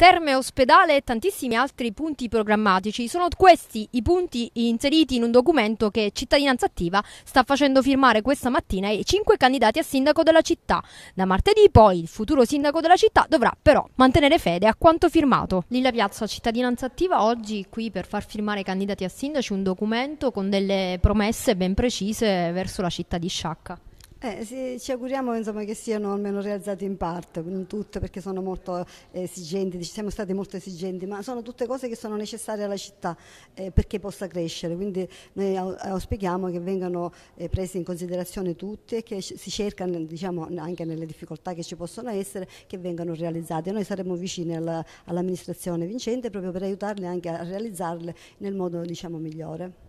terme ospedale e tantissimi altri punti programmatici. Sono questi i punti inseriti in un documento che Cittadinanza Attiva sta facendo firmare questa mattina ai cinque candidati a sindaco della città. Da martedì poi il futuro sindaco della città dovrà però mantenere fede a quanto firmato. Lilla Piazza, Cittadinanza Attiva, oggi qui per far firmare i candidati a sindaci un documento con delle promesse ben precise verso la città di Sciacca. Eh, sì, ci auguriamo insomma, che siano almeno realizzati in parte, non tutte perché sono molto eh, esigenti, siamo stati molto esigenti, ma sono tutte cose che sono necessarie alla città eh, perché possa crescere, quindi noi auspichiamo che vengano eh, prese in considerazione tutte e che si cercano diciamo, anche nelle difficoltà che ci possono essere che vengano realizzate. Noi saremo vicini alla, all'amministrazione vincente proprio per aiutarle anche a realizzarle nel modo diciamo, migliore.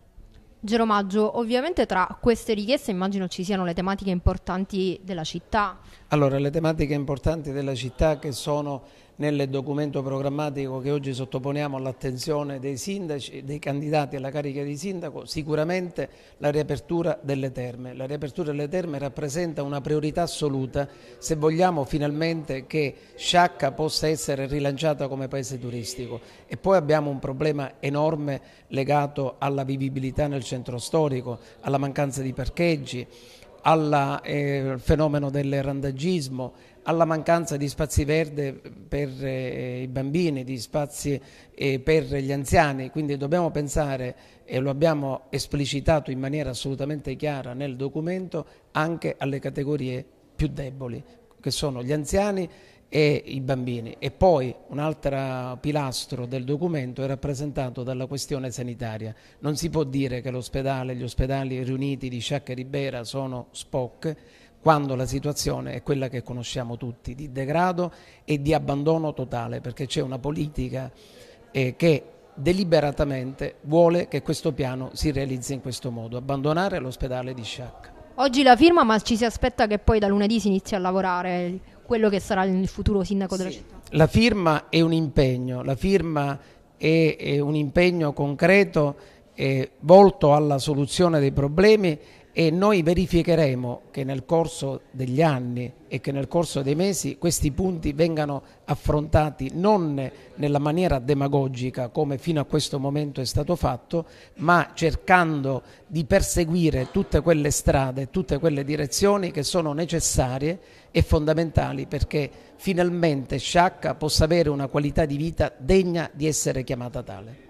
Geromaggio, ovviamente tra queste richieste immagino ci siano le tematiche importanti della città. Allora, le tematiche importanti della città che sono nel documento programmatico che oggi sottoponiamo all'attenzione dei sindaci, dei candidati alla carica di sindaco, sicuramente la riapertura delle terme. La riapertura delle terme rappresenta una priorità assoluta se vogliamo finalmente che Sciacca possa essere rilanciata come paese turistico. E poi abbiamo un problema enorme legato alla vivibilità nel centro storico, alla mancanza di parcheggi, al eh, fenomeno del randagismo, alla mancanza di spazi verde per eh, i bambini, di spazi eh, per gli anziani, quindi dobbiamo pensare, e lo abbiamo esplicitato in maniera assolutamente chiara nel documento, anche alle categorie più deboli, che sono gli anziani e i bambini. E poi un altro pilastro del documento è rappresentato dalla questione sanitaria. Non si può dire che l'ospedale, gli ospedali riuniti di Sciacca e Ribera sono SPOC quando la situazione è quella che conosciamo tutti, di degrado e di abbandono totale, perché c'è una politica eh, che deliberatamente vuole che questo piano si realizzi in questo modo, abbandonare l'ospedale di Sciacca. Oggi la firma, ma ci si aspetta che poi da lunedì si inizi a lavorare quello che sarà il futuro sindaco della sì. città. La firma è un impegno, la firma è, è un impegno concreto eh, volto alla soluzione dei problemi e noi verificheremo che nel corso degli anni e che nel corso dei mesi questi punti vengano affrontati non nella maniera demagogica come fino a questo momento è stato fatto, ma cercando di perseguire tutte quelle strade, tutte quelle direzioni che sono necessarie e fondamentali perché finalmente Sciacca possa avere una qualità di vita degna di essere chiamata tale.